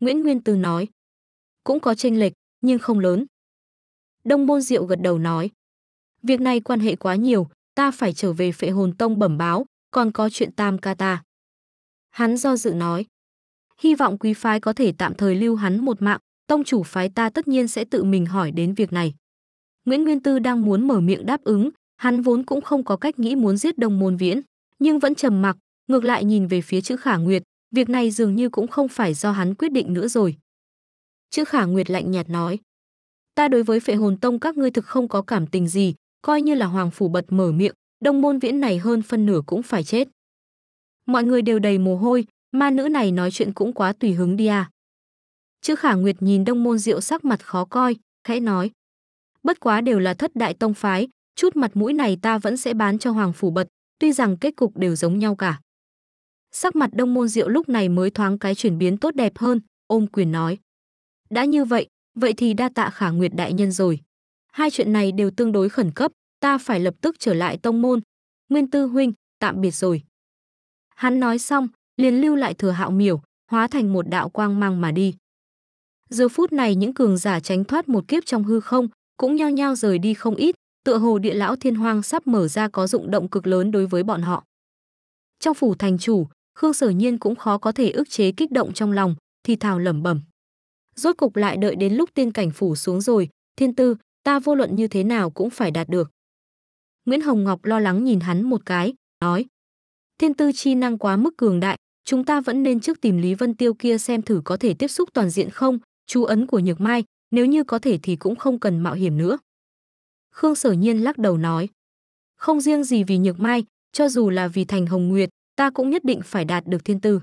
Nguyễn Nguyên Tư nói. Cũng có chênh lệch, nhưng không lớn. Đông Môn Diệu gật đầu nói. Việc này quan hệ quá nhiều, ta phải trở về phệ hồn tông bẩm báo, còn có chuyện tam ca ta. Hắn do dự nói. Hy vọng quý phái có thể tạm thời lưu hắn một mạng, tông chủ phái ta tất nhiên sẽ tự mình hỏi đến việc này. Nguyễn Nguyên Tư đang muốn mở miệng đáp ứng, hắn vốn cũng không có cách nghĩ muốn giết Đông Môn Viễn, nhưng vẫn trầm mặc, ngược lại nhìn về phía chữ Khả Nguyệt, Việc này dường như cũng không phải do hắn quyết định nữa rồi. Chữ Khả Nguyệt lạnh nhạt nói. Ta đối với phệ hồn tông các ngươi thực không có cảm tình gì, coi như là Hoàng Phủ bật mở miệng, đông môn viễn này hơn phân nửa cũng phải chết. Mọi người đều đầy mồ hôi, ma nữ này nói chuyện cũng quá tùy hứng đi à. Chữ Khả Nguyệt nhìn đông môn diệu sắc mặt khó coi, khẽ nói. Bất quá đều là thất đại tông phái, chút mặt mũi này ta vẫn sẽ bán cho Hoàng Phủ Bật, tuy rằng kết cục đều giống nhau cả sắc mặt Đông Môn Diệu lúc này mới thoáng cái chuyển biến tốt đẹp hơn, ôm quyền nói. Đã như vậy, vậy thì đa tạ khả nguyệt đại nhân rồi. Hai chuyện này đều tương đối khẩn cấp, ta phải lập tức trở lại tông môn. Nguyên tư huynh, tạm biệt rồi. Hắn nói xong, liền lưu lại thừa hạo miểu, hóa thành một đạo quang mang mà đi. Giờ phút này những cường giả tránh thoát một kiếp trong hư không, cũng nhao nhao rời đi không ít, tựa hồ địa lão thiên hoang sắp mở ra có dụng động cực lớn đối với bọn họ. Trong phủ thành chủ, Khương Sở Nhiên cũng khó có thể ức chế kích động trong lòng, thì thào lẩm bẩm. Rốt cục lại đợi đến lúc tiên cảnh phủ xuống rồi, thiên tư, ta vô luận như thế nào cũng phải đạt được. Nguyễn Hồng Ngọc lo lắng nhìn hắn một cái, nói. Thiên tư chi năng quá mức cường đại, chúng ta vẫn nên trước tìm Lý Vân Tiêu kia xem thử có thể tiếp xúc toàn diện không, chú ấn của Nhược Mai, nếu như có thể thì cũng không cần mạo hiểm nữa. Khương Sở Nhiên lắc đầu nói. Không riêng gì vì Nhược Mai, cho dù là vì Thành Hồng Nguyệt, ta cũng nhất định phải đạt được thiên tư.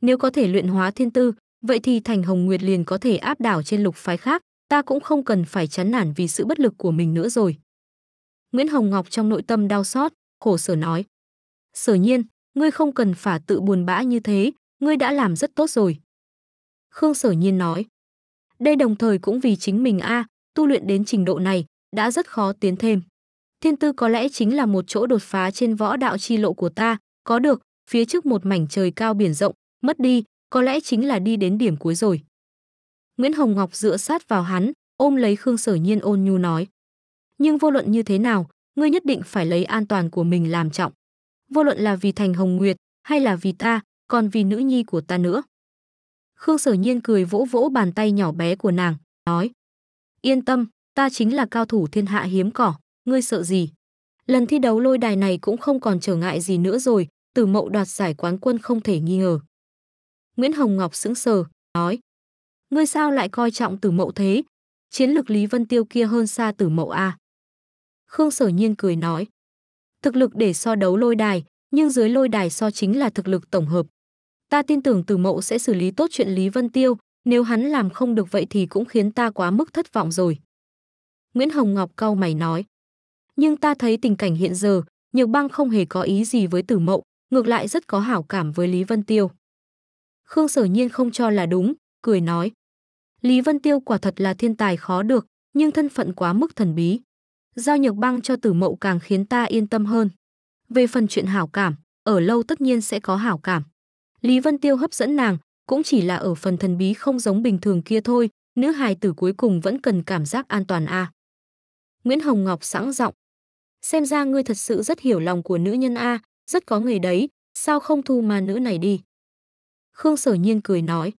Nếu có thể luyện hóa thiên tư, vậy thì Thành Hồng Nguyệt liền có thể áp đảo trên lục phái khác, ta cũng không cần phải chán nản vì sự bất lực của mình nữa rồi. Nguyễn Hồng Ngọc trong nội tâm đau xót, khổ sở nói. Sở nhiên, ngươi không cần phải tự buồn bã như thế, ngươi đã làm rất tốt rồi. Khương sở nhiên nói. Đây đồng thời cũng vì chính mình a tu luyện đến trình độ này, đã rất khó tiến thêm. Thiên tư có lẽ chính là một chỗ đột phá trên võ đạo chi lộ của ta, có được, phía trước một mảnh trời cao biển rộng, mất đi, có lẽ chính là đi đến điểm cuối rồi. Nguyễn Hồng Ngọc dựa sát vào hắn, ôm lấy Khương Sở Nhiên ôn nhu nói. Nhưng vô luận như thế nào, ngươi nhất định phải lấy an toàn của mình làm trọng. Vô luận là vì Thành Hồng Nguyệt, hay là vì ta, còn vì nữ nhi của ta nữa. Khương Sở Nhiên cười vỗ vỗ bàn tay nhỏ bé của nàng, nói. Yên tâm, ta chính là cao thủ thiên hạ hiếm cỏ, ngươi sợ gì? Lần thi đấu lôi đài này cũng không còn trở ngại gì nữa rồi, Tử Mậu đoạt giải quán quân không thể nghi ngờ. Nguyễn Hồng Ngọc sững sờ, nói: "Ngươi sao lại coi trọng Tử Mậu thế? Chiến lược Lý Vân Tiêu kia hơn xa Tử Mậu à? Khương Sở Nhiên cười nói: "Thực lực để so đấu lôi đài, nhưng dưới lôi đài so chính là thực lực tổng hợp. Ta tin tưởng Tử Mậu sẽ xử lý tốt chuyện Lý Vân Tiêu, nếu hắn làm không được vậy thì cũng khiến ta quá mức thất vọng rồi." Nguyễn Hồng Ngọc cau mày nói: "Nhưng ta thấy tình cảnh hiện giờ, Nhược Băng không hề có ý gì với Tử Mậu, ngược lại rất có hảo cảm với Lý Vân Tiêu. Khương Sở Nhiên không cho là đúng, cười nói. Lý Vân Tiêu quả thật là thiên tài khó được, nhưng thân phận quá mức thần bí. Giao nhược băng cho tử mậu càng khiến ta yên tâm hơn. Về phần chuyện hảo cảm, ở lâu tất nhiên sẽ có hảo cảm. Lý Vân Tiêu hấp dẫn nàng, cũng chỉ là ở phần thần bí không giống bình thường kia thôi, nữ hài tử cuối cùng vẫn cần cảm giác an toàn a. Nguyễn Hồng Ngọc sẵn giọng. Xem ra ngươi thật sự rất hiểu lòng của nữ nhân a, à, rất có người đấy, sao không thu ma nữ này đi? Khương sở nhiên cười nói,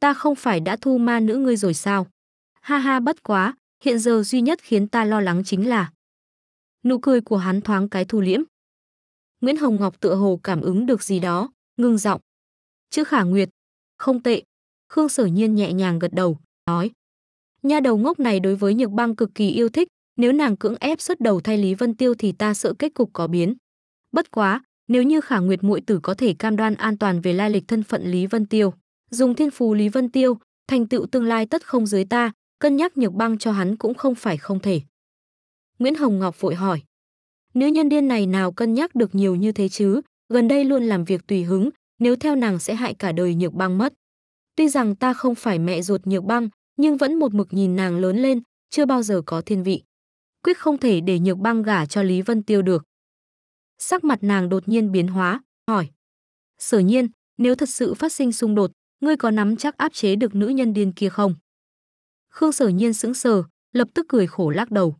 ta không phải đã thu ma nữ ngươi rồi sao? Ha ha bất quá, hiện giờ duy nhất khiến ta lo lắng chính là nụ cười của hắn thoáng cái thu liễm. Nguyễn Hồng Ngọc tựa hồ cảm ứng được gì đó, ngưng giọng. Chữ khả nguyệt, không tệ. Khương sở nhiên nhẹ nhàng gật đầu, nói. Nha đầu ngốc này đối với nhược băng cực kỳ yêu thích, nếu nàng cưỡng ép xuất đầu thay Lý Vân Tiêu thì ta sợ kết cục có biến. Bất quá, nếu như Khả Nguyệt muội tử có thể cam đoan an toàn về lai lịch thân phận Lý Vân Tiêu, dùng thiên phù Lý Vân Tiêu, thành tựu tương lai tất không dưới ta, cân nhắc nhược băng cho hắn cũng không phải không thể. Nguyễn Hồng Ngọc vội hỏi, nữ nhân điên này nào cân nhắc được nhiều như thế chứ, gần đây luôn làm việc tùy hứng, nếu theo nàng sẽ hại cả đời nhược băng mất. Tuy rằng ta không phải mẹ ruột nhược băng, nhưng vẫn một mực nhìn nàng lớn lên, chưa bao giờ có thiên vị. Quyết không thể để nhược băng gả cho Lý Vân Tiêu được. Sắc mặt nàng đột nhiên biến hóa, hỏi. Sở nhiên, nếu thật sự phát sinh xung đột, ngươi có nắm chắc áp chế được nữ nhân điên kia không? Khương sở nhiên sững sờ, lập tức cười khổ lắc đầu.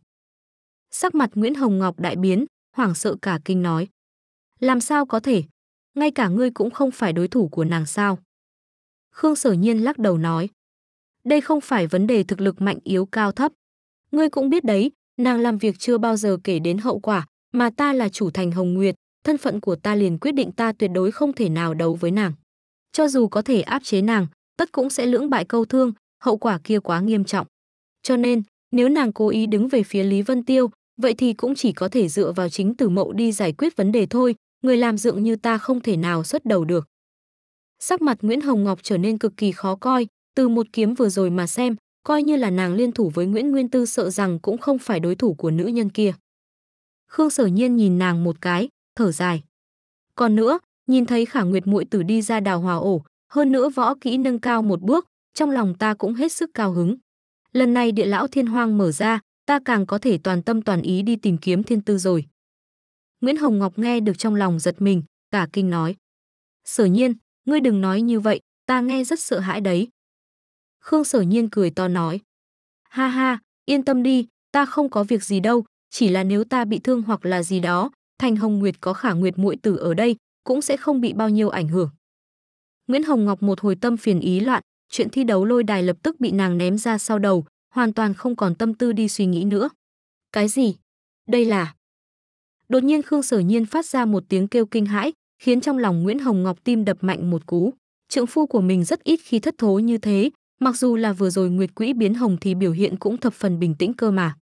Sắc mặt Nguyễn Hồng Ngọc đại biến, hoảng sợ cả kinh nói. Làm sao có thể? Ngay cả ngươi cũng không phải đối thủ của nàng sao? Khương sở nhiên lắc đầu nói. Đây không phải vấn đề thực lực mạnh yếu cao thấp. Ngươi cũng biết đấy, nàng làm việc chưa bao giờ kể đến hậu quả, mà ta là chủ thành Hồng Nguyệt, thân phận của ta liền quyết định ta tuyệt đối không thể nào đấu với nàng. Cho dù có thể áp chế nàng, tất cũng sẽ lưỡng bại câu thương, hậu quả kia quá nghiêm trọng. Cho nên, nếu nàng cố ý đứng về phía Lý Vân Tiêu, vậy thì cũng chỉ có thể dựa vào chính Tử Mậu đi giải quyết vấn đề thôi, người làm dượng như ta không thể nào xuất đầu được. Sắc mặt Nguyễn Hồng Ngọc trở nên cực kỳ khó coi, từ một kiếm vừa rồi mà xem, coi như là nàng liên thủ với Nguyễn Nguyên Tư sợ rằng cũng không phải đối thủ của nữ nhân kia. Khương Sở Nhiên nhìn nàng một cái, thở dài. Còn nữa, nhìn thấy Khả Nguyệt muội tử đi ra đào hòa ổ, hơn nữa võ kỹ nâng cao một bước, trong lòng ta cũng hết sức cao hứng. Lần này địa lão thiên hoang mở ra, ta càng có thể toàn tâm toàn ý đi tìm kiếm thiên tư rồi. Nguyễn Hồng Ngọc nghe được trong lòng giật mình, cả kinh nói. Sở nhiên, ngươi đừng nói như vậy, ta nghe rất sợ hãi đấy. Khương sở nhiên cười to nói. Ha ha, yên tâm đi, ta không có việc gì đâu, chỉ là nếu ta bị thương hoặc là gì đó, thành Hồng Nguyệt có khả nguyệt muội tử ở đây, cũng sẽ không bị bao nhiêu ảnh hưởng. Nguyễn Hồng Ngọc một hồi tâm phiền ý loạn, chuyện thi đấu lôi đài lập tức bị nàng ném ra sau đầu, hoàn toàn không còn tâm tư đi suy nghĩ nữa. Cái gì? Đây là... Đột nhiên Khương Sở Nhiên phát ra một tiếng kêu kinh hãi, khiến trong lòng Nguyễn Hồng Ngọc tim đập mạnh một cú. Trượng phu của mình rất ít khi thất thố như thế, mặc dù là vừa rồi Nguyệt Quỹ biến hồng thì biểu hiện cũng thập phần bình tĩnh cơ mà.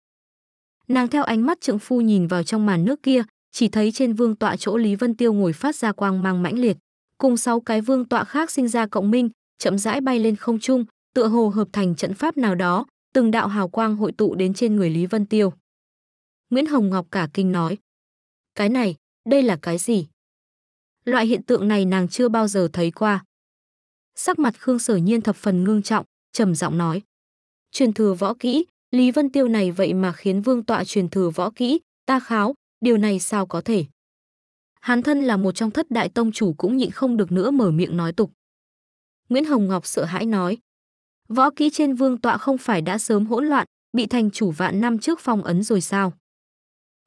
Nàng theo ánh mắt trượng phu nhìn vào trong màn nước kia, chỉ thấy trên vương tọa chỗ Lý Vân Tiêu ngồi phát ra quang mang mãnh liệt, cùng sáu cái vương tọa khác sinh ra cộng minh, chậm rãi bay lên không trung, tựa hồ hợp thành trận pháp nào đó, từng đạo hào quang hội tụ đến trên người Lý Vân Tiêu. Nguyễn Hồng Ngọc cả kinh nói: "Cái này, đây là cái gì?" Loại hiện tượng này nàng chưa bao giờ thấy qua. Sắc mặt Khương Sở Nhiên thập phần ngưng trọng, trầm giọng nói: "Truyền thừa võ kỹ, Lý Vân Tiêu này vậy mà khiến vương tọa truyền thừa võ kỹ, ta kháo, điều này sao có thể. Hán thân là một trong thất đại tông chủ cũng nhịn không được nữa mở miệng nói tục. Nguyễn Hồng Ngọc sợ hãi nói, võ kỹ trên vương tọa không phải đã sớm hỗn loạn, bị thành chủ vạn năm trước phong ấn rồi sao?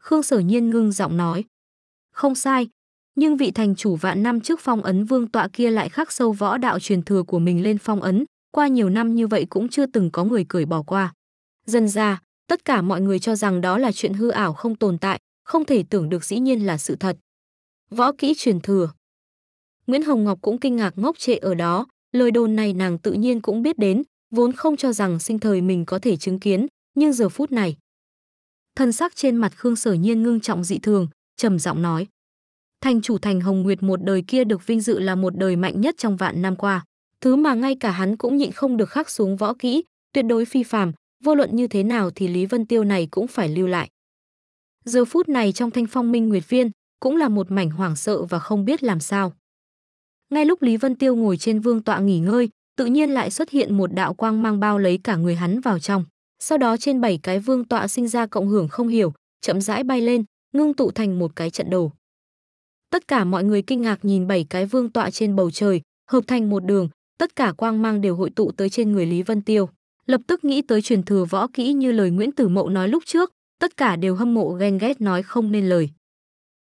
Khương Sở Nhiên ngưng giọng nói, không sai, nhưng vị thành chủ vạn năm trước phong ấn vương tọa kia lại khắc sâu võ đạo truyền thừa của mình lên phong ấn, qua nhiều năm như vậy cũng chưa từng có người cười bỏ qua. Dần ra, tất cả mọi người cho rằng đó là chuyện hư ảo không tồn tại, không thể tưởng được dĩ nhiên là sự thật. Võ kỹ truyền thừa Nguyễn Hồng Ngọc cũng kinh ngạc ngốc trệ ở đó, lời đồn này nàng tự nhiên cũng biết đến, vốn không cho rằng sinh thời mình có thể chứng kiến, nhưng giờ phút này. Thân sắc trên mặt Khương Sở Nhiên ngưng trọng dị thường, trầm giọng nói. Thành chủ thành Hồng Nguyệt một đời kia được vinh dự là một đời mạnh nhất trong vạn năm qua. Thứ mà ngay cả hắn cũng nhịn không được khắc xuống võ kỹ, tuyệt đối phi phàm, vô luận như thế nào thì Lý Vân Tiêu này cũng phải lưu lại. Giờ phút này trong thanh phong minh nguyệt viên, cũng là một mảnh hoảng sợ và không biết làm sao. Ngay lúc Lý Vân Tiêu ngồi trên vương tọa nghỉ ngơi, tự nhiên lại xuất hiện một đạo quang mang bao lấy cả người hắn vào trong. Sau đó trên bảy cái vương tọa sinh ra cộng hưởng không hiểu, chậm rãi bay lên, ngưng tụ thành một cái trận đồ. Tất cả mọi người kinh ngạc nhìn bảy cái vương tọa trên bầu trời, hợp thành một đường, tất cả quang mang đều hội tụ tới trên người Lý Vân Tiêu lập tức nghĩ tới truyền thừa võ kỹ như lời Nguyễn Tử Mậu nói lúc trước, tất cả đều hâm mộ ghen ghét nói không nên lời.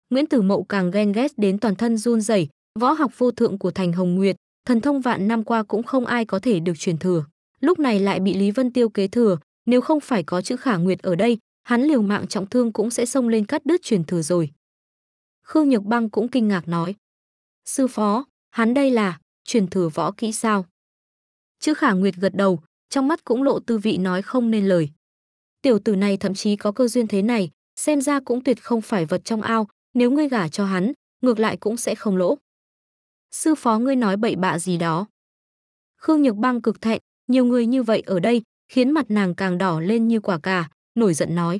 Nguyễn Tử Mậu càng ghen ghét đến toàn thân run rẩy, võ học vô thượng của Thành Hồng Nguyệt, thần thông vạn năm qua cũng không ai có thể được truyền thừa. Lúc này lại bị Lý Vân Tiêu kế thừa, nếu không phải có chữ Khả Nguyệt ở đây, hắn liều mạng trọng thương cũng sẽ xông lên cắt đứt truyền thừa rồi. Khương Nhược Băng cũng kinh ngạc nói: "Sư phó, hắn đây là truyền thừa võ kỹ sao?" Chữ Khả Nguyệt gật đầu, trong mắt cũng lộ tư vị nói không nên lời. Tiểu tử này thậm chí có cơ duyên thế này, xem ra cũng tuyệt không phải vật trong ao, nếu ngươi gả cho hắn, ngược lại cũng sẽ không lỗ. Sư phó ngươi nói bậy bạ gì đó. Khương Nhược Băng cực thẹn, nhiều người như vậy ở đây, khiến mặt nàng càng đỏ lên như quả cà, nổi giận nói.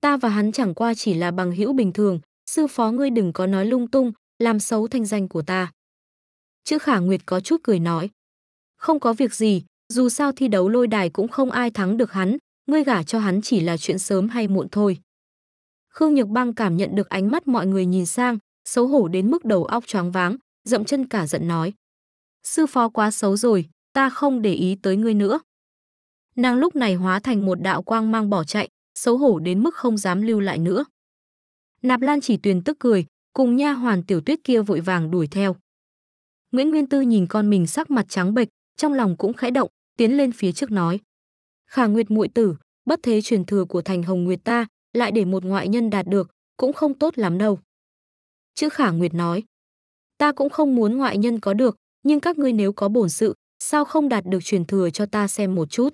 Ta và hắn chẳng qua chỉ là bằng hữu bình thường, sư phó ngươi đừng có nói lung tung, làm xấu thanh danh của ta. Chữ Khả Nguyệt có chút cười nói. Không có việc gì, dù sao thi đấu lôi đài cũng không ai thắng được hắn, ngươi gả cho hắn chỉ là chuyện sớm hay muộn thôi. Khương Nhược Băng cảm nhận được ánh mắt mọi người nhìn sang, xấu hổ đến mức đầu óc choáng váng, dậm chân cả giận nói. Sư phó quá xấu rồi, ta không để ý tới ngươi nữa. Nàng lúc này hóa thành một đạo quang mang bỏ chạy, xấu hổ đến mức không dám lưu lại nữa. Nạp Lan chỉ tuyền tức cười, cùng nha hoàn tiểu tuyết kia vội vàng đuổi theo. Nguyễn Nguyên Tư nhìn con mình sắc mặt trắng bệch, trong lòng cũng khẽ động, tiến lên phía trước nói: "Khả Nguyệt muội tử, bất thế truyền thừa của Thành Hồng Nguyệt ta, lại để một ngoại nhân đạt được, cũng không tốt lắm đâu." Chữ Khả Nguyệt nói: "Ta cũng không muốn ngoại nhân có được, nhưng các ngươi nếu có bổn sự, sao không đạt được truyền thừa cho ta xem một chút?"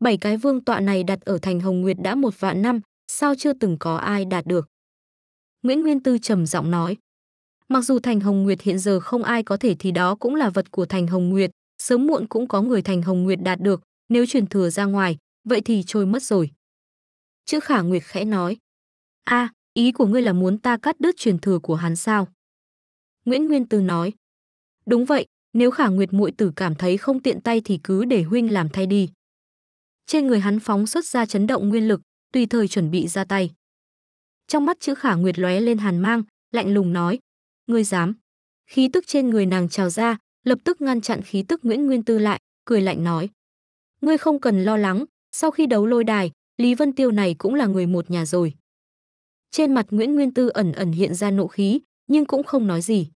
Bảy cái vương tọa này đặt ở Thành Hồng Nguyệt đã một vạn năm, sao chưa từng có ai đạt được? Nguyễn Nguyên Tư trầm giọng nói. Mặc dù Thành Hồng Nguyệt hiện giờ không ai có thể thì đó cũng là vật của Thành Hồng Nguyệt, sớm muộn cũng có người thành Hồng Nguyệt đạt được, nếu truyền thừa ra ngoài, vậy thì trôi mất rồi. Chữ Khả Nguyệt khẽ nói. a à, ý của ngươi là muốn ta cắt đứt truyền thừa của hắn sao? Nguyễn Nguyên Tư nói. Đúng vậy, nếu Khả Nguyệt muội tử cảm thấy không tiện tay thì cứ để huynh làm thay đi. Trên người hắn phóng xuất ra chấn động nguyên lực, tùy thời chuẩn bị ra tay. Trong mắt chữ Khả Nguyệt lóe lên hàn mang, lạnh lùng nói. Ngươi dám. Khí tức trên người nàng trào ra, lập tức ngăn chặn khí tức Nguyễn Nguyên Tư lại, cười lạnh nói: "Ngươi không cần lo lắng, sau khi đấu lôi đài, Lý Vân Tiêu này cũng là người một nhà rồi." Trên mặt Nguyễn Nguyên Tư ẩn ẩn hiện ra nộ khí, nhưng cũng không nói gì.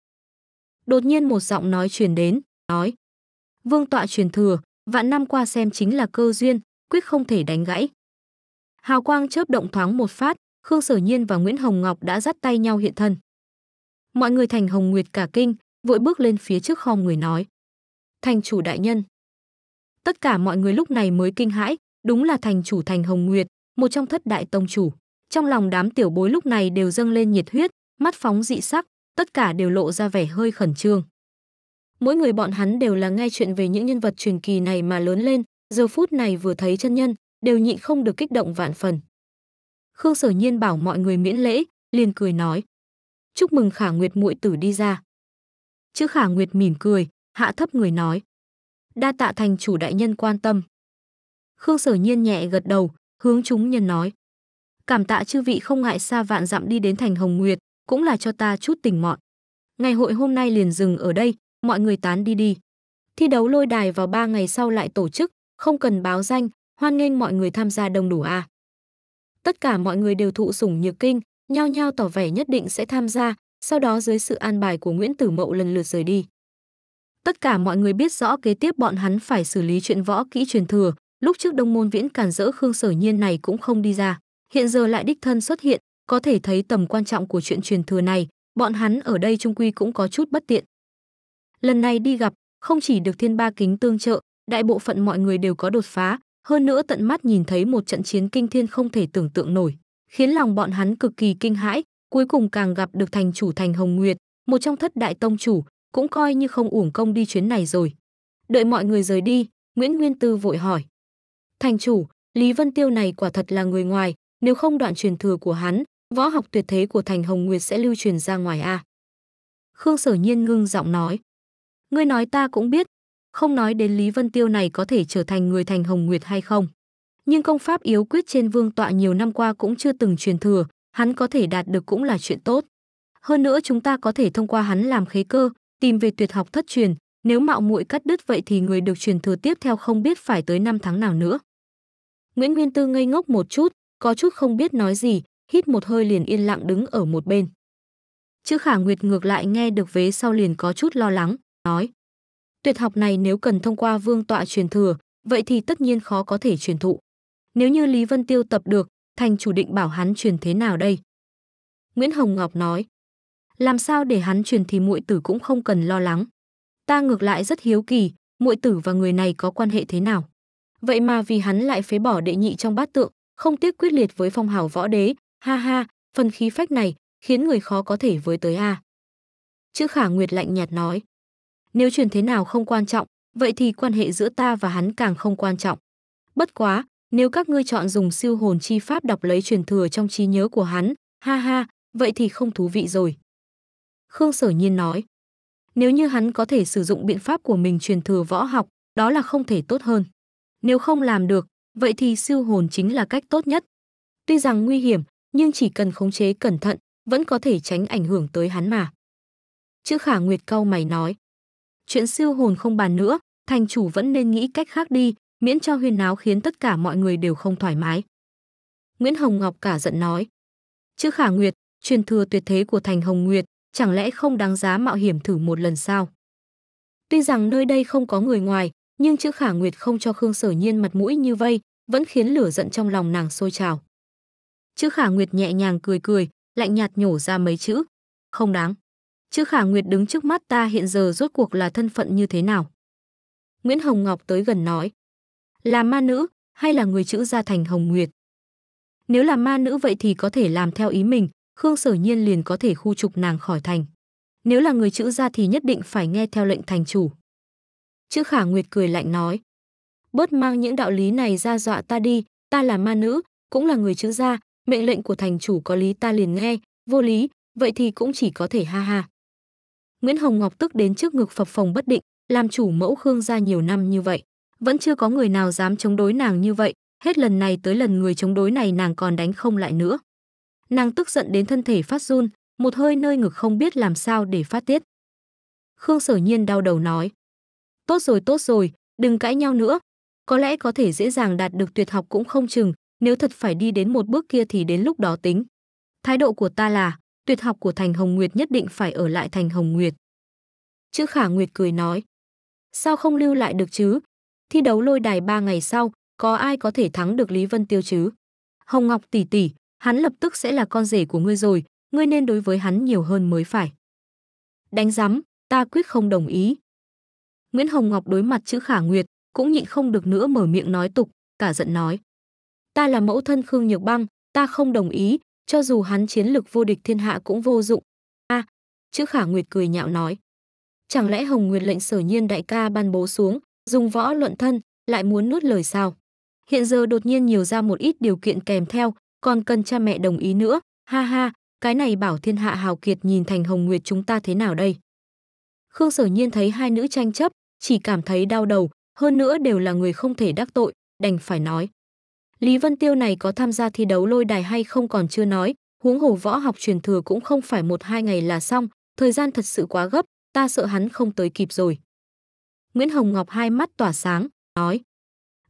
Đột nhiên một giọng nói truyền đến, nói: "Vương tọa truyền thừa, vạn năm qua xem chính là cơ duyên, quyết không thể đánh gãy." Hào quang chớp động thoáng một phát, Khương Sở Nhiên và Nguyễn Hồng Ngọc đã dắt tay nhau hiện thân. Mọi người thành Hồng Nguyệt cả kinh, vội bước lên phía trước khom người nói thành chủ đại nhân tất cả mọi người lúc này mới kinh hãi đúng là thành chủ thành hồng nguyệt một trong thất đại tông chủ trong lòng đám tiểu bối lúc này đều dâng lên nhiệt huyết mắt phóng dị sắc tất cả đều lộ ra vẻ hơi khẩn trương mỗi người bọn hắn đều là nghe chuyện về những nhân vật truyền kỳ này mà lớn lên giờ phút này vừa thấy chân nhân đều nhịn không được kích động vạn phần khương sở nhiên bảo mọi người miễn lễ liền cười nói chúc mừng khả nguyệt muội tử đi ra Chữ Khả Nguyệt mỉm cười, hạ thấp người nói. Đa tạ thành chủ đại nhân quan tâm. Khương Sở Nhiên nhẹ gật đầu, hướng chúng nhân nói. Cảm tạ chư vị không ngại xa vạn dặm đi đến thành Hồng Nguyệt, cũng là cho ta chút tình mọn. Ngày hội hôm nay liền dừng ở đây, mọi người tán đi đi. Thi đấu lôi đài vào ba ngày sau lại tổ chức, không cần báo danh, hoan nghênh mọi người tham gia đông đủ a. À. Tất cả mọi người đều thụ sủng nhược kinh, nhao nhao tỏ vẻ nhất định sẽ tham gia, sau đó dưới sự an bài của Nguyễn Tử Mậu lần lượt rời đi. Tất cả mọi người biết rõ kế tiếp bọn hắn phải xử lý chuyện võ kỹ truyền thừa, lúc trước Đông Môn Viễn càn rỡ Khương Sở Nhiên này cũng không đi ra, hiện giờ lại đích thân xuất hiện, có thể thấy tầm quan trọng của chuyện truyền thừa này, bọn hắn ở đây trung quy cũng có chút bất tiện. Lần này đi gặp, không chỉ được Thiên Ba Kính tương trợ, đại bộ phận mọi người đều có đột phá, hơn nữa tận mắt nhìn thấy một trận chiến kinh thiên không thể tưởng tượng nổi, khiến lòng bọn hắn cực kỳ kinh hãi, cuối cùng càng gặp được thành chủ thành Hồng Nguyệt, một trong thất đại tông chủ, cũng coi như không uổng công đi chuyến này rồi. Đợi mọi người rời đi, Nguyễn Nguyên Tư vội hỏi. Thành chủ, Lý Vân Tiêu này quả thật là người ngoài, nếu không đoạn truyền thừa của hắn, võ học tuyệt thế của thành Hồng Nguyệt sẽ lưu truyền ra ngoài a. À? Khương Sở Nhiên ngưng giọng nói. Ngươi nói ta cũng biết, không nói đến Lý Vân Tiêu này có thể trở thành người thành Hồng Nguyệt hay không. Nhưng công pháp yếu quyết trên vương tọa nhiều năm qua cũng chưa từng truyền thừa, hắn có thể đạt được cũng là chuyện tốt. Hơn nữa chúng ta có thể thông qua hắn làm khế cơ, tìm về tuyệt học thất truyền, nếu mạo muội cắt đứt vậy thì người được truyền thừa tiếp theo không biết phải tới năm tháng nào nữa. Nguyễn Nguyên Tư ngây ngốc một chút, có chút không biết nói gì, hít một hơi liền yên lặng đứng ở một bên. Chữ Khả Nguyệt ngược lại nghe được vế sau liền có chút lo lắng, nói: "Tuyệt học này nếu cần thông qua vương tọa truyền thừa, vậy thì tất nhiên khó có thể truyền thụ. Nếu như Lý Vân Tiêu tập được, thành chủ định bảo hắn truyền thế nào đây? Nguyễn Hồng Ngọc nói, làm sao để hắn truyền thì muội tử cũng không cần lo lắng. Ta ngược lại rất hiếu kỳ, muội tử và người này có quan hệ thế nào? Vậy mà vì hắn lại phế bỏ đệ nhị trong bát tượng, không tiếc quyết liệt với phong hào võ đế, ha ha, phần khí phách này khiến người khó có thể với tới a. Chữ Khả Nguyệt lạnh nhạt nói, nếu truyền thế nào không quan trọng, vậy thì quan hệ giữa ta và hắn càng không quan trọng. Bất quá, nếu các ngươi chọn dùng siêu hồn chi pháp đọc lấy truyền thừa trong trí nhớ của hắn, ha ha, vậy thì không thú vị rồi. Khương Sở Nhiên nói, nếu như hắn có thể sử dụng biện pháp của mình truyền thừa võ học, đó là không thể tốt hơn. Nếu không làm được, vậy thì siêu hồn chính là cách tốt nhất. Tuy rằng nguy hiểm, nhưng chỉ cần khống chế cẩn thận, vẫn có thể tránh ảnh hưởng tới hắn mà. Chữ khả nguyệt cau mày nói, chuyện siêu hồn không bàn nữa, thành chủ vẫn nên nghĩ cách khác đi, miễn cho huyên náo khiến tất cả mọi người đều không thoải mái. Nguyễn Hồng Ngọc cả giận nói, chữ khả nguyệt, truyền thừa tuyệt thế của thành Hồng Nguyệt, chẳng lẽ không đáng giá mạo hiểm thử một lần sao? Tuy rằng nơi đây không có người ngoài, nhưng chữ khả nguyệt không cho Khương Sở Nhiên mặt mũi như vây, vẫn khiến lửa giận trong lòng nàng sôi trào. Chữ khả nguyệt nhẹ nhàng cười cười, lạnh nhạt nhổ ra mấy chữ. Không đáng. Chữ khả nguyệt đứng trước mắt ta hiện giờ rốt cuộc là thân phận như thế nào? Nguyễn Hồng Ngọc tới gần nói là ma nữ hay là người chữ gia thành Hồng Nguyệt. Nếu là ma nữ vậy thì có thể làm theo ý mình, Khương Sở Nhiên liền có thể khu trục nàng khỏi thành. Nếu là người chữ gia thì nhất định phải nghe theo lệnh thành chủ. Chữ Khả Nguyệt cười lạnh nói, bớt mang những đạo lý này ra dọa ta đi, ta là ma nữ, cũng là người chữ gia, mệnh lệnh của thành chủ có lý ta liền nghe, vô lý, vậy thì cũng chỉ có thể ha ha. Nguyễn Hồng Ngọc tức đến trước ngực phập phồng bất định, làm chủ mẫu Khương gia nhiều năm như vậy vẫn chưa có người nào dám chống đối nàng như vậy, hết lần này tới lần người chống đối này nàng còn đánh không lại nữa. Nàng tức giận đến thân thể phát run, một hơi nơi ngực không biết làm sao để phát tiết. Khương Sở Nhiên đau đầu nói: "Tốt rồi, tốt rồi, đừng cãi nhau nữa, có lẽ có thể dễ dàng đạt được tuyệt học cũng không chừng, nếu thật phải đi đến một bước kia thì đến lúc đó tính. Thái độ của ta là, tuyệt học của Thành Hồng Nguyệt nhất định phải ở lại Thành Hồng Nguyệt." Chữ Khả Nguyệt cười nói: "Sao không lưu lại được chứ, Thi đấu lôi đài 3 ngày sau, có ai có thể thắng được Lý Vân Tiêu chứ? Hồng Ngọc tỷ tỷ, hắn lập tức sẽ là con rể của ngươi rồi, ngươi nên đối với hắn nhiều hơn mới phải. Đánh rắm, ta quyết không đồng ý. Nguyễn Hồng Ngọc đối mặt chữ Khả Nguyệt, cũng nhịn không được nữa mở miệng nói tục, cả giận nói. Ta là mẫu thân Khương Nhược Băng, ta không đồng ý, cho dù hắn chiến lực vô địch thiên hạ cũng vô dụng. a à, chữ Khả Nguyệt cười nhạo nói. Chẳng lẽ Hồng Nguyệt lệnh sở nhiên đại ca ban bố xuống, dùng võ luận thân, lại muốn nuốt lời sao? Hiện giờ đột nhiên nhiều ra một ít điều kiện kèm theo, còn cần cha mẹ đồng ý nữa, ha ha, cái này bảo thiên hạ hào kiệt nhìn thành hồng nguyệt chúng ta thế nào đây? Khương sở nhiên thấy hai nữ tranh chấp, chỉ cảm thấy đau đầu, hơn nữa đều là người không thể đắc tội, đành phải nói. Lý Vân Tiêu này có tham gia thi đấu lôi đài hay không còn chưa nói, huống hồ võ học truyền thừa cũng không phải một hai ngày là xong, thời gian thật sự quá gấp, ta sợ hắn không tới kịp rồi. Nguyễn Hồng Ngọc hai mắt tỏa sáng, nói.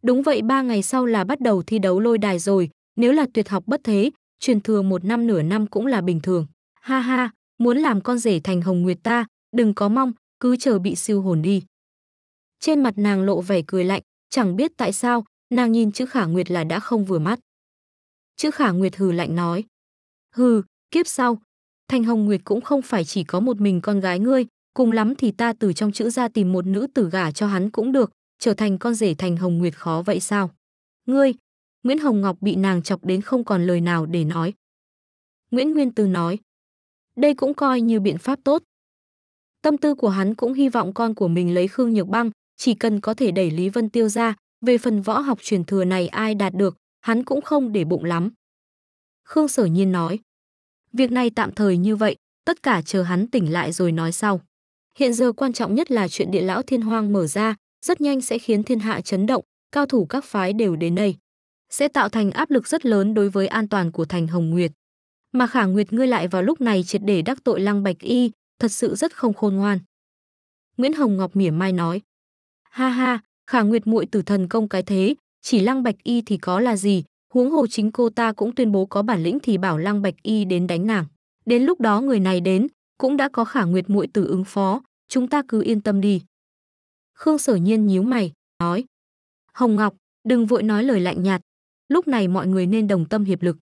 Đúng vậy ba ngày sau là bắt đầu thi đấu lôi đài rồi, nếu là tuyệt học bất thế, truyền thừa một năm nửa năm cũng là bình thường. Ha ha, muốn làm con rể thành Hồng Nguyệt ta, đừng có mong, cứ chờ bị siêu hồn đi. Trên mặt nàng lộ vẻ cười lạnh, chẳng biết tại sao, nàng nhìn chữ khả nguyệt là đã không vừa mắt. Chữ khả nguyệt hừ lạnh nói. Hừ, kiếp sau, thành hồng nguyệt cũng không phải chỉ có một mình con gái ngươi, cùng lắm thì ta từ trong chữ ra tìm một nữ tử gả cho hắn cũng được, trở thành con rể thành Hồng Nguyệt khó vậy sao? Ngươi, Nguyễn Hồng Ngọc bị nàng chọc đến không còn lời nào để nói. Nguyễn Nguyên Tư nói, đây cũng coi như biện pháp tốt. Tâm tư của hắn cũng hy vọng con của mình lấy Khương Nhược Băng, chỉ cần có thể đẩy Lý Vân Tiêu ra, về phần võ học truyền thừa này ai đạt được, hắn cũng không để bụng lắm. Khương Sở Nhiên nói, việc này tạm thời như vậy, tất cả chờ hắn tỉnh lại rồi nói sau. Hiện giờ quan trọng nhất là chuyện địa lão thiên hoang mở ra, rất nhanh sẽ khiến thiên hạ chấn động, cao thủ các phái đều đến đây. Sẽ tạo thành áp lực rất lớn đối với an toàn của thành Hồng Nguyệt. Mà Khả Nguyệt ngươi lại vào lúc này triệt để đắc tội Lăng Bạch Y, thật sự rất không khôn ngoan. Nguyễn Hồng Ngọc mỉa mai nói. Ha ha, Khả Nguyệt muội tử thần công cái thế, chỉ Lăng Bạch Y thì có là gì, huống hồ chính cô ta cũng tuyên bố có bản lĩnh thì bảo Lăng Bạch Y đến đánh nàng. Đến lúc đó người này đến, cũng đã có khả nguyệt muội tử ứng phó, chúng ta cứ yên tâm đi. Khương sở nhiên nhíu mày, nói. Hồng Ngọc, đừng vội nói lời lạnh nhạt, lúc này mọi người nên đồng tâm hiệp lực.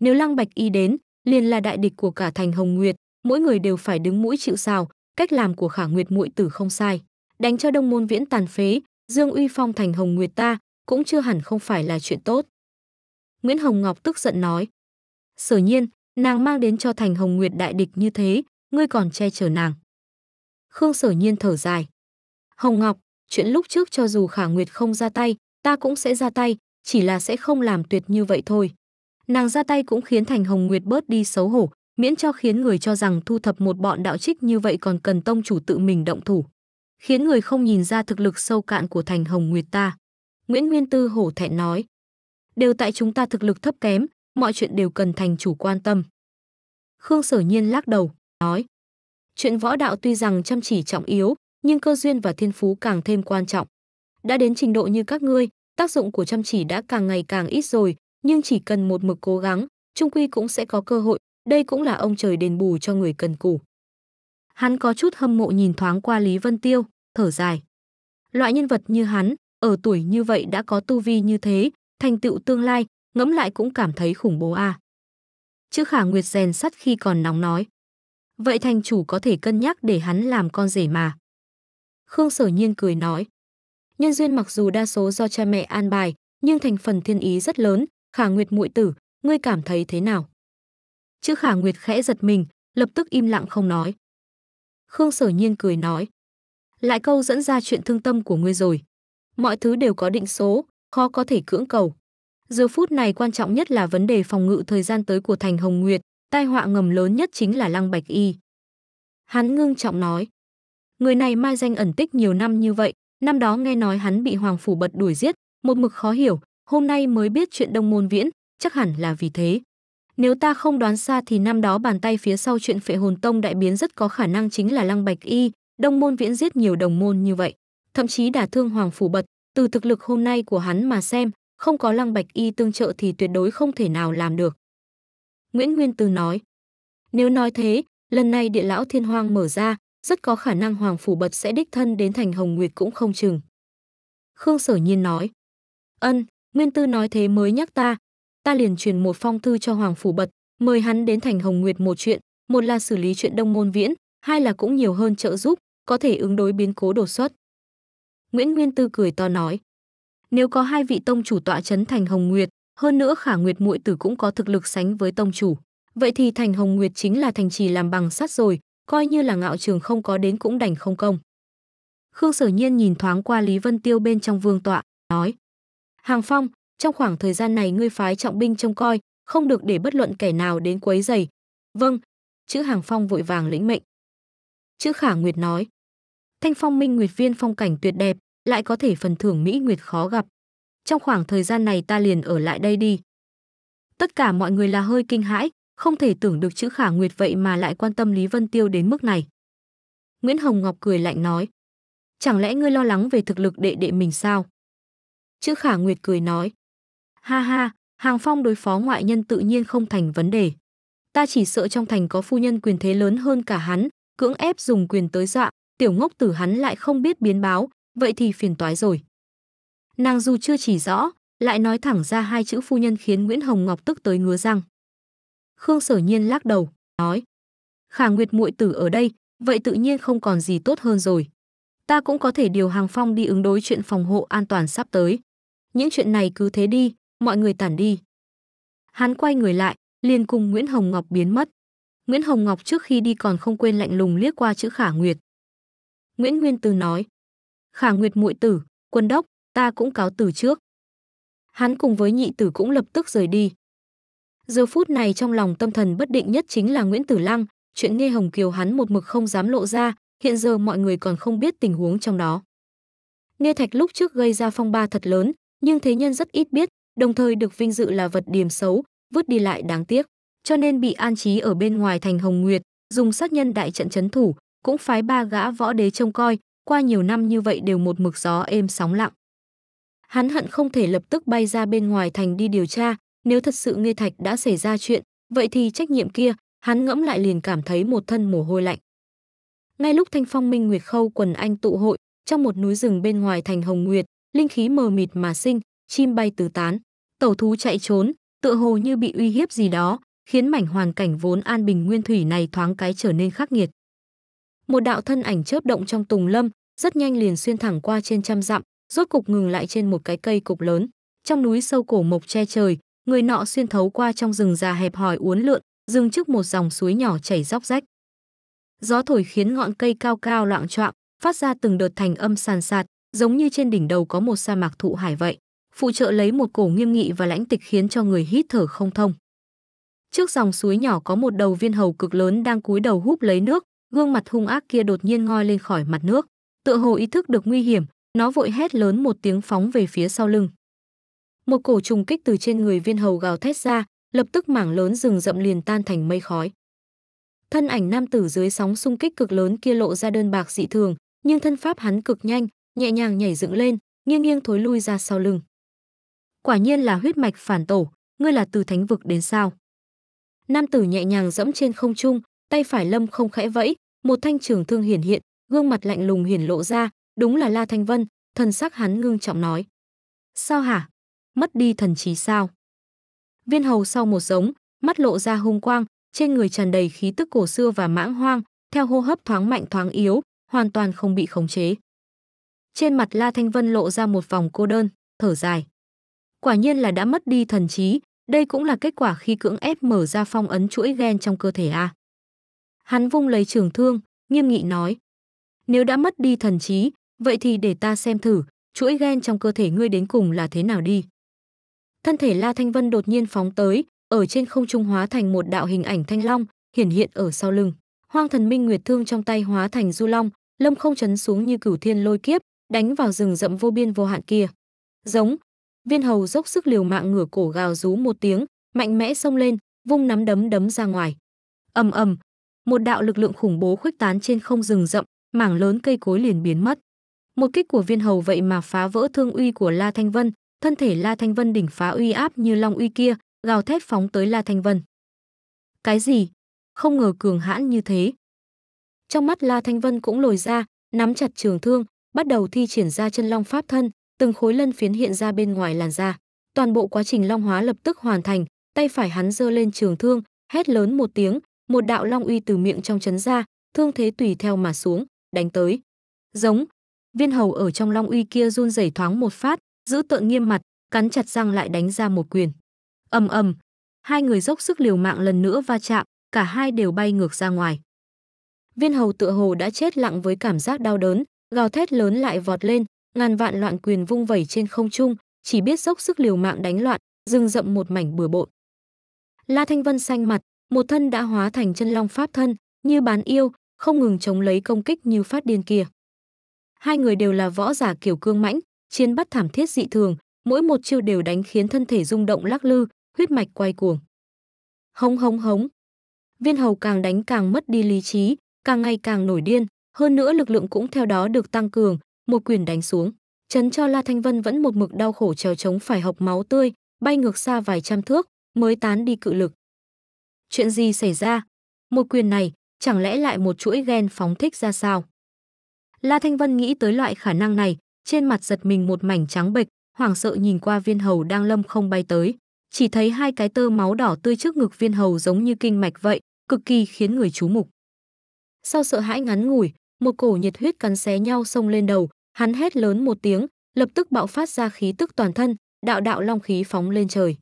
Nếu Lăng Bạch Y đến, liền là đại địch của cả thành Hồng Nguyệt, mỗi người đều phải đứng mũi chịu sào, cách làm của Khả Nguyệt muội tử không sai, đánh cho Đông Môn Viễn tàn phế, Dương Uy Phong thành Hồng Nguyệt ta, cũng chưa hẳn không phải là chuyện tốt. Nguyễn Hồng Ngọc tức giận nói: "Sở Nhiên, nàng mang đến cho thành Hồng Nguyệt đại địch như thế, ngươi còn che chở nàng. Khương sở nhiên thở dài. Hồng Ngọc, chuyện lúc trước cho dù khả nguyệt không ra tay, ta cũng sẽ ra tay, chỉ là sẽ không làm tuyệt như vậy thôi. Nàng ra tay cũng khiến thành Hồng Nguyệt bớt đi xấu hổ, miễn cho khiến người cho rằng thu thập một bọn đạo trích như vậy còn cần tông chủ tự mình động thủ. Khiến người không nhìn ra thực lực sâu cạn của thành Hồng Nguyệt ta. Nguyễn Nguyên Tư hổ thẹn nói. Đều tại chúng ta thực lực thấp kém, mọi chuyện đều cần thành chủ quan tâm. Khương sở nhiên lắc đầu nói. Chuyện võ đạo tuy rằng chăm chỉ trọng yếu, nhưng cơ duyên và thiên phú càng thêm quan trọng. Đã đến trình độ như các ngươi, tác dụng của chăm chỉ đã càng ngày càng ít rồi, nhưng chỉ cần một mực cố gắng, trung quy cũng sẽ có cơ hội, đây cũng là ông trời đền bù cho người cần cù. Hắn có chút hâm mộ nhìn thoáng qua Lý Vân Tiêu, thở dài. Loại nhân vật như hắn, ở tuổi như vậy đã có tu vi như thế, thành tựu tương lai, ngẫm lại cũng cảm thấy khủng bố a. À. Chữ Khả Nguyệt rèn sắt khi còn nóng nói vậy thành chủ có thể cân nhắc để hắn làm con rể mà. Khương Sở Nhiên cười nói, nhân duyên mặc dù đa số do cha mẹ an bài, nhưng thành phần thiên ý rất lớn, Khả Nguyệt muội tử, ngươi cảm thấy thế nào? chữ Khả Nguyệt khẽ giật mình, lập tức im lặng không nói. Khương Sở Nhiên cười nói, lại câu dẫn ra chuyện thương tâm của ngươi rồi. Mọi thứ đều có định số, khó có thể cưỡng cầu. Giờ phút này quan trọng nhất là vấn đề phòng ngự thời gian tới của Thành Hồng Nguyệt, tai họa ngầm lớn nhất chính là Lăng Bạch Y. Hắn ngưng trọng nói, người này mai danh ẩn tích nhiều năm như vậy, năm đó nghe nói hắn bị Hoàng Phủ Bật đuổi giết, một mực khó hiểu, hôm nay mới biết chuyện đông môn viễn, chắc hẳn là vì thế. Nếu ta không đoán xa thì năm đó bàn tay phía sau chuyện phệ hồn tông đại biến rất có khả năng chính là Lăng Bạch Y, đông môn viễn giết nhiều đồng môn như vậy, thậm chí đả thương Hoàng Phủ Bật, từ thực lực hôm nay của hắn mà xem, không có Lăng Bạch Y tương trợ thì tuyệt đối không thể nào làm được. Nguyễn Nguyên Từ nói. Nếu nói thế, lần này địa lão thiên hoang mở ra, rất có khả năng Hoàng Phủ Bật sẽ đích thân đến thành Hồng Nguyệt cũng không chừng. Khương Sở Nhiên nói. Ân, Nguyên Tư nói thế mới nhắc ta. Ta liền truyền một phong thư cho Hoàng Phủ Bật, mời hắn đến thành Hồng Nguyệt một chuyện, một là xử lý chuyện đông môn viễn, hai là cũng nhiều hơn trợ giúp, có thể ứng đối biến cố đột xuất. Nguyễn Nguyên Tư cười to nói. Nếu có hai vị tông chủ tọa chấn thành Hồng Nguyệt, hơn nữa Khả Nguyệt muội tử cũng có thực lực sánh với tông chủ. Vậy thì thành Hồng Nguyệt chính là thành trì làm bằng sắt rồi, coi như là ngạo trường không có đến cũng đành không công. Khương Sở Nhiên nhìn thoáng qua Lý Vân Tiêu bên trong vương tọa, nói: "Hàng Phong, trong khoảng thời gian này ngươi phái trọng binh trông coi, không được để bất luận kẻ nào đến quấy rầy." "Vâng." Chữ Hàng Phong vội vàng lĩnh mệnh. Chữ Khả Nguyệt nói: "Thanh Phong Minh Nguyệt Viên phong cảnh tuyệt đẹp, lại có thể phần thưởng mỹ nguyệt khó gặp, trong khoảng thời gian này ta liền ở lại đây đi. Tất cả mọi người là hơi kinh hãi, không thể tưởng được chữ Khả Nguyệt vậy mà lại quan tâm Lý Vân Tiêu đến mức này. Nguyễn Hồng Ngọc cười lạnh nói, chẳng lẽ ngươi lo lắng về thực lực đệ đệ mình sao? Chữ Khả Nguyệt cười nói, ha ha, Hàng Phong đối phó ngoại nhân tự nhiên không thành vấn đề. Ta chỉ sợ trong thành có phu nhân quyền thế lớn hơn cả hắn, cưỡng ép dùng quyền tới dọa, tiểu ngốc tử hắn lại không biết biến báo, vậy thì phiền toái rồi. Nàng dù chưa chỉ rõ, lại nói thẳng ra hai chữ phu nhân khiến Nguyễn Hồng Ngọc tức tới ngứa răng. Khương Sở Nhiên lắc đầu, nói: "Khả Nguyệt muội tử ở đây, vậy tự nhiên không còn gì tốt hơn rồi. Ta cũng có thể điều Hàng Phong đi ứng đối chuyện phòng hộ an toàn sắp tới. Những chuyện này cứ thế đi, mọi người tản đi." Hắn quay người lại, liền cùng Nguyễn Hồng Ngọc biến mất. Nguyễn Hồng Ngọc trước khi đi còn không quên lạnh lùng liếc qua chữ Khả Nguyệt. Nguyễn Nguyên Từ nói: "Khả Nguyệt muội tử, quân đốc, ta cũng cáo từ trước. Hắn cùng với nhị tử cũng lập tức rời đi. Giờ phút này trong lòng tâm thần bất định nhất chính là Nguyễn Tử Lăng, chuyện nghe Hồng Kiều hắn một mực không dám lộ ra, hiện giờ mọi người còn không biết tình huống trong đó. Nghe Thạch lúc trước gây ra phong ba thật lớn, nhưng thế nhân rất ít biết, đồng thời được vinh dự là vật điểm xấu, vứt đi lại đáng tiếc, cho nên bị an trí ở bên ngoài thành Hồng Nguyệt, dùng sát nhân đại trận chấn thủ, cũng phái ba gã võ đế trông coi, qua nhiều năm như vậy đều một mực gió êm sóng lặng hắn hận không thể lập tức bay ra bên ngoài thành đi điều tra, nếu thật sự Nghê Thạch đã xảy ra chuyện, vậy thì trách nhiệm kia, hắn ngẫm lại liền cảm thấy một thân mồ hôi lạnh. Ngay lúc Thanh Phong Minh Nguyệt Khâu quần anh tụ hội, trong một núi rừng bên ngoài thành Hồng Nguyệt, linh khí mờ mịt mà sinh, chim bay tứ tán, tẩu thú chạy trốn, tựa hồ như bị uy hiếp gì đó, khiến mảnh hoàn cảnh vốn an bình nguyên thủy này thoáng cái trở nên khắc nghiệt. Một đạo thân ảnh chớp động trong tùng lâm, rất nhanh liền xuyên thẳng qua trên trăm dặm, rốt cục ngừng lại trên một cái cây cục lớn. Trong núi sâu cổ mộc che trời, người nọ xuyên thấu qua trong rừng già hẹp hòi uốn lượn, dừng trước một dòng suối nhỏ chảy róc rách. Gió thổi khiến ngọn cây cao cao loạn choạng, phát ra từng đợt thành âm sàn sạt, giống như trên đỉnh đầu có một sa mạc thụ hải vậy. Phụ trợ lấy một cổ nghiêm nghị và lãnh tịch khiến cho người hít thở không thông. Trước dòng suối nhỏ có một đầu viên hầu cực lớn đang cúi đầu húp lấy nước, gương mặt hung ác kia đột nhiên ngoi lên khỏi mặt nước, tựa hồ ý thức được nguy hiểm, nó vội hét lớn một tiếng phóng về phía sau lưng. Một cổ trùng kích từ trên người viên hầu gào thét ra, lập tức mảng lớn rừng rậm liền tan thành mây khói. Thân ảnh nam tử dưới sóng xung kích cực lớn kia lộ ra đơn bạc dị thường, nhưng thân pháp hắn cực nhanh, nhẹ nhàng nhảy dựng lên, nghiêng nghiêng thối lui ra sau lưng. Quả nhiên là huyết mạch phản tổ, ngươi là từ thánh vực đến sao? Nam tử nhẹ nhàng dẫm trên không trung, tay phải lâm không khẽ vẫy, một thanh trường thương hiển hiện, gương mặt lạnh lùng hiển lộ ra, Đúng là La Thanh Vân, thần sắc hắn ngưng trọng nói. Sao hả? Mất đi thần trí sao? Viên hầu sau một giống, mắt lộ ra hung quang, trên người tràn đầy khí tức cổ xưa và mãng hoang, theo hô hấp thoáng mạnh thoáng yếu, hoàn toàn không bị khống chế. Trên mặt La Thanh Vân lộ ra một vòng cô đơn, thở dài. Quả nhiên là đã mất đi thần trí, đây cũng là kết quả khi cưỡng ép mở ra phong ấn chuỗi gen trong cơ thể a. Hắn vung lấy trường thương, nghiêm nghị nói: "Nếu đã mất đi thần trí, Vậy thì để ta xem thử, chuỗi gen trong cơ thể ngươi đến cùng là thế nào đi. Thân thể La Thanh Vân đột nhiên phóng tới, ở trên không trung hóa thành một đạo hình ảnh thanh long, hiển hiện ở sau lưng. Hoang thần minh nguyệt thương trong tay hóa thành du long, lâm không chấn xuống như cửu thiên lôi kiếp, đánh vào rừng rậm vô biên vô hạn kia. Giống, viên hầu dốc sức liều mạng ngửa cổ gào rú một tiếng, mạnh mẽ xông lên, vung nắm đấm đấm ra ngoài. ầm ầm, một đạo lực lượng khủng bố khuếch tán trên không rừng rậm, mảng lớn cây cối liền biến mất. Một kích của viên hầu vậy mà phá vỡ thương uy của La Thanh Vân, thân thể La Thanh Vân đỉnh phá uy áp như long uy kia, gào thét phóng tới La Thanh Vân. Cái gì? Không ngờ cường hãn như thế. Trong mắt La Thanh Vân cũng lồi ra, nắm chặt trường thương, bắt đầu thi triển ra chân long pháp thân, từng khối lân phiến hiện ra bên ngoài làn da. Toàn bộ quá trình long hóa lập tức hoàn thành, tay phải hắn giơ lên trường thương, hét lớn một tiếng, một đạo long uy từ miệng trong chấn ra, thương thế tùy theo mà xuống, đánh tới. Giống, viên hầu ở trong long uy kia run rẩy thoáng một phát giữ tợn nghiêm mặt cắn chặt răng lại đánh ra một quyền ầm ầm hai người dốc sức liều mạng lần nữa va chạm cả hai đều bay ngược ra ngoài viên hầu tựa hồ đã chết lặng với cảm giác đau đớn gào thét lớn lại vọt lên ngàn vạn loạn quyền vung vẩy trên không trung chỉ biết dốc sức liều mạng đánh loạn rừng rậm một mảnh bừa bộn la thanh vân xanh mặt một thân đã hóa thành chân long pháp thân như bán yêu không ngừng chống lấy công kích như phát điên kia hai người đều là võ giả kiểu cương mãnh, chiến bắt thảm thiết dị thường, mỗi một chiêu đều đánh khiến thân thể rung động lắc lư, huyết mạch quay cuồng. Hống hống hống. Viên hầu càng đánh càng mất đi lý trí, càng ngày càng nổi điên, hơn nữa lực lượng cũng theo đó được tăng cường, một quyền đánh xuống, chấn cho La Thanh Vân vẫn một mực đau khổ trèo chống phải học máu tươi, bay ngược xa vài trăm thước, mới tán đi cự lực. Chuyện gì xảy ra? Một quyền này, chẳng lẽ lại một chuỗi ghen phóng thích ra sao? La Thanh Vân nghĩ tới loại khả năng này, trên mặt giật mình một mảnh trắng bệch, hoảng sợ nhìn qua viên hầu đang lâm không bay tới, chỉ thấy hai cái tơ máu đỏ tươi trước ngực viên hầu giống như kinh mạch vậy, cực kỳ khiến người chú mục. Sau sợ hãi ngắn ngủi, một cổ nhiệt huyết cắn xé nhau xông lên đầu, hắn hét lớn một tiếng, lập tức bạo phát ra khí tức toàn thân, đạo đạo long khí phóng lên trời.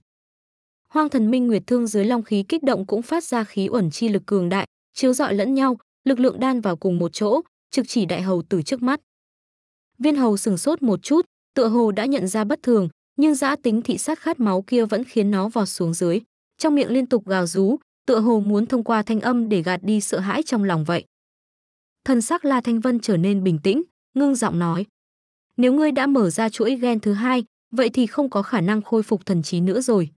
Hoang thần minh nguyệt thương dưới long khí kích động cũng phát ra khí ẩn chi lực cường đại, chiếu rọi lẫn nhau, lực lượng đan vào cùng một chỗ, trực chỉ đại hầu từ trước mắt. Viên hầu sừng sốt một chút, tựa hồ đã nhận ra bất thường, nhưng dã tính thị sát khát máu kia vẫn khiến nó vọt xuống dưới, trong miệng liên tục gào rú, tựa hồ muốn thông qua thanh âm để gạt đi sợ hãi trong lòng vậy. Thần sắc La Thanh Vân trở nên bình tĩnh, ngưng giọng nói: "Nếu ngươi đã mở ra chuỗi gen thứ hai, vậy thì không có khả năng khôi phục thần trí nữa rồi.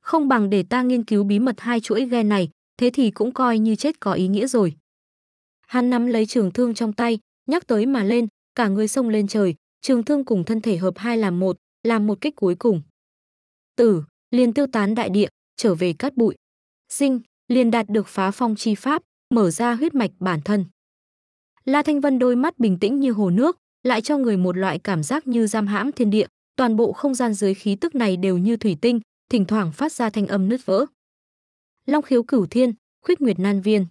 Không bằng để ta nghiên cứu bí mật hai chuỗi gen này, thế thì cũng coi như chết có ý nghĩa rồi." Hắn nắm lấy trường thương trong tay, nhắc tới mà lên, cả người sông lên trời, trường thương cùng thân thể hợp hai làm một, làm một kích cuối cùng. Tử, liền tiêu tán đại địa, trở về cát bụi. Sinh, liền đạt được phá phong chi pháp, mở ra huyết mạch bản thân. La Thanh Vân đôi mắt bình tĩnh như hồ nước, lại cho người một loại cảm giác như giam hãm thiên địa, toàn bộ không gian dưới khí tức này đều như thủy tinh, thỉnh thoảng phát ra thanh âm nứt vỡ. Long khiếu cửu thiên, khuyết nguyệt nan viên.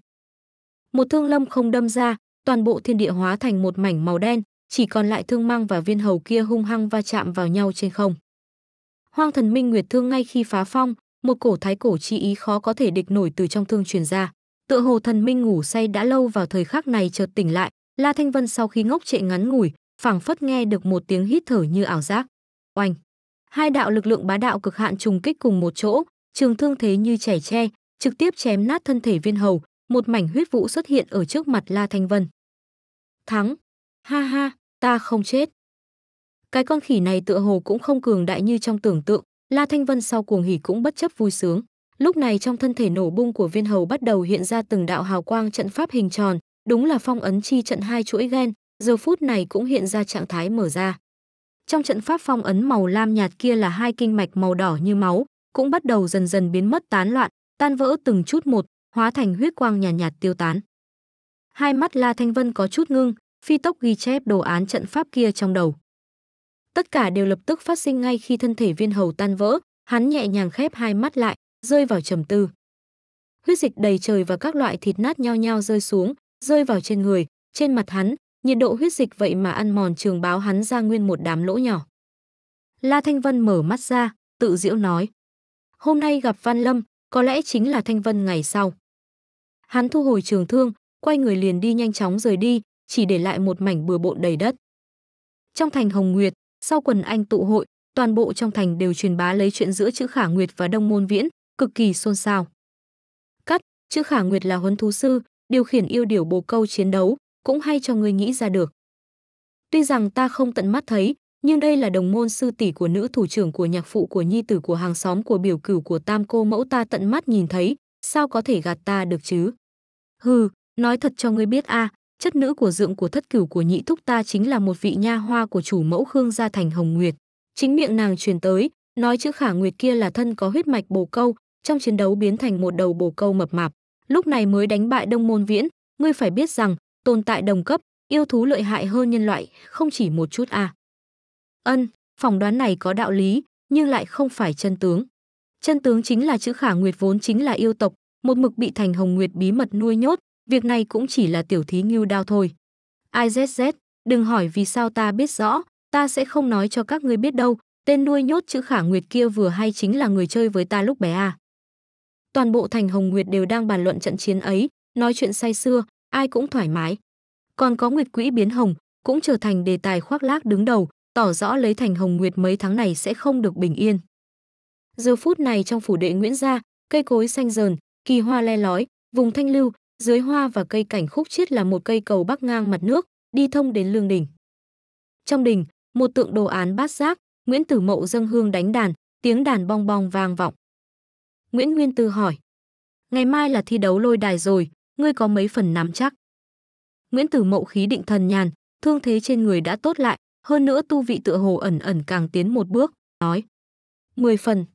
Một thương lâm không đâm ra, toàn bộ thiên địa hóa thành một mảnh màu đen, chỉ còn lại thương mang và viên hầu kia hung hăng va chạm vào nhau trên không. Hoang thần minh nguyệt thương ngay khi phá phong, một cổ thái cổ chi ý khó có thể địch nổi từ trong thương truyền ra. Tựa hồ thần minh ngủ say đã lâu vào thời khắc này chợt tỉnh lại, La Thanh Vân sau khi ngốc trệ ngắn ngủi, phảng phất nghe được một tiếng hít thở như ảo giác. Oanh! Hai đạo lực lượng bá đạo cực hạn trùng kích cùng một chỗ, trường thương thế như chảy tre, trực tiếp chém nát thân thể viên hầu, một mảnh huyết vụ xuất hiện ở trước mặt La Thanh Vân. Thắng! Ha ha, ta không chết! Cái con khỉ này tựa hồ cũng không cường đại như trong tưởng tượng, La Thanh Vân sau cuồng hỉ cũng bất chấp vui sướng. Lúc này trong thân thể nổ bung của viên hầu bắt đầu hiện ra từng đạo hào quang trận pháp hình tròn, đúng là phong ấn chi trận hai chuỗi ghen, giờ phút này cũng hiện ra trạng thái mở ra. Trong trận pháp phong ấn màu lam nhạt kia là hai kinh mạch màu đỏ như máu, cũng bắt đầu dần dần biến mất tán loạn, tan vỡ từng chút một, hóa thành huyết quang nhàn nhạt, nhạt tiêu tán. Hai mắt La Thanh Vân có chút ngưng, phi tốc ghi chép đồ án trận pháp kia trong đầu. Tất cả đều lập tức phát sinh ngay khi thân thể viên hầu tan vỡ, hắn nhẹ nhàng khép hai mắt lại, rơi vào trầm tư. Huyết dịch đầy trời và các loại thịt nát nhau nhau rơi xuống, rơi vào trên người, trên mặt hắn, nhiệt độ huyết dịch vậy mà ăn mòn trường báo hắn ra nguyên một đám lỗ nhỏ. La Thanh Vân mở mắt ra, tự diễu nói. Hôm nay gặp Văn Lâm, có lẽ chính là Thanh Vân ngày sau. Hắn thu hồi trường thương, quay người liền đi nhanh chóng rời đi, chỉ để lại một mảnh bừa bộn đầy đất. Trong thành Hồng Nguyệt, sau quần anh tụ hội, toàn bộ trong thành đều truyền bá lấy chuyện giữa chữ Khả Nguyệt và Đông Môn Viễn, cực kỳ xôn xao. Cắt, chữ Khả Nguyệt là huấn thú sư, điều khiển yêu điểu bồ câu chiến đấu, cũng hay cho người nghĩ ra được. Tuy rằng ta không tận mắt thấy, nhưng đây là đồng môn sư tỷ của nữ thủ trưởng của nhạc phụ của nhi tử của hàng xóm của biểu cửu của tam cô mẫu ta tận mắt nhìn thấy, sao có thể gạt ta được chứ? Hừ, nói thật cho ngươi biết a, à, chất nữ của dượng của thất cửu của nhị thúc ta chính là một vị nha hoa của chủ mẫu Khương gia thành Hồng Nguyệt. Chính miệng nàng truyền tới, nói chữ Khả Nguyệt kia là thân có huyết mạch bồ câu, trong chiến đấu biến thành một đầu bồ câu mập mạp. Lúc này mới đánh bại Đông Môn Viễn, ngươi phải biết rằng, tồn tại đồng cấp, yêu thú lợi hại hơn nhân loại, không chỉ một chút a. À. Ân, phỏng đoán này có đạo lý, nhưng lại không phải chân tướng. Chân tướng chính là chữ Khả Nguyệt vốn chính là yêu tộc, một mực bị Thành Hồng Nguyệt bí mật nuôi nhốt, việc này cũng chỉ là tiểu thí ngưu đao thôi. IZZ, đừng hỏi vì sao ta biết rõ, ta sẽ không nói cho các ngươi biết đâu, tên nuôi nhốt chữ khả nguyệt kia vừa hay chính là người chơi với ta lúc bé à. Toàn bộ Thành Hồng Nguyệt đều đang bàn luận trận chiến ấy, nói chuyện say xưa, ai cũng thoải mái. Còn có Nguyệt Quỹ biến hồng, cũng trở thành đề tài khoác lác đứng đầu, tỏ rõ lấy Thành Hồng Nguyệt mấy tháng này sẽ không được bình yên. Giờ phút này trong phủ đệ Nguyễn gia, cây cối xanh dờn, kỳ hoa le lói, vùng thanh lưu, dưới hoa và cây cảnh khúc chiết là một cây cầu bắc ngang mặt nước, đi thông đến lương đỉnh. Trong đình, một tượng đồ án bát giác, Nguyễn Tử Mậu dâng hương đánh đàn, tiếng đàn bong bong vang vọng. Nguyễn Nguyên Tư hỏi: "Ngày mai là thi đấu lôi đài rồi, ngươi có mấy phần nắm chắc?" Nguyễn Tử Mậu khí định thần nhàn, thương thế trên người đã tốt lại, hơn nữa tu vị tựa hồ ẩn ẩn càng tiến một bước, nói: mười phần."